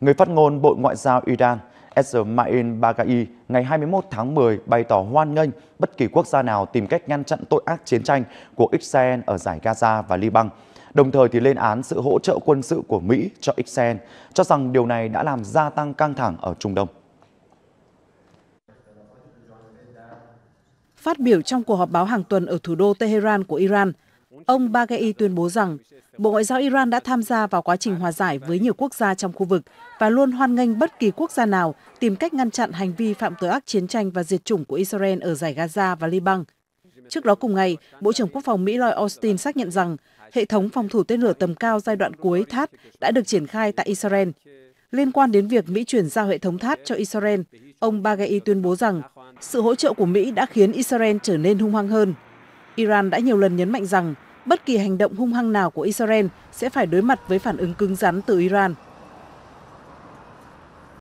Người phát ngôn Bộ Ngoại giao Iran Esmail Bagai ngày 21 tháng 10 bày tỏ hoan nghênh bất kỳ quốc gia nào tìm cách ngăn chặn tội ác chiến tranh của Israel ở giải Gaza và Liban, đồng thời thì lên án sự hỗ trợ quân sự của Mỹ cho Israel, cho rằng điều này đã làm gia tăng căng thẳng ở Trung Đông. Phát biểu trong cuộc họp báo hàng tuần ở thủ đô Tehran của Iran, Ông Baghei tuyên bố rằng Bộ Ngoại giao Iran đã tham gia vào quá trình hòa giải với nhiều quốc gia trong khu vực và luôn hoan nghênh bất kỳ quốc gia nào tìm cách ngăn chặn hành vi phạm tội ác chiến tranh và diệt chủng của Israel ở giải Gaza và Liban. Trước đó cùng ngày, Bộ trưởng Quốc phòng Mỹ Lloyd Austin xác nhận rằng hệ thống phòng thủ tên lửa tầm cao giai đoạn cuối THAAD đã được triển khai tại Israel. Liên quan đến việc Mỹ chuyển giao hệ thống thát cho Israel, ông Baghei tuyên bố rằng sự hỗ trợ của Mỹ đã khiến Israel trở nên hung hăng hơn. Iran đã nhiều lần nhấn mạnh rằng bất kỳ hành động hung hăng nào của Israel sẽ phải đối mặt với phản ứng cứng rắn từ Iran.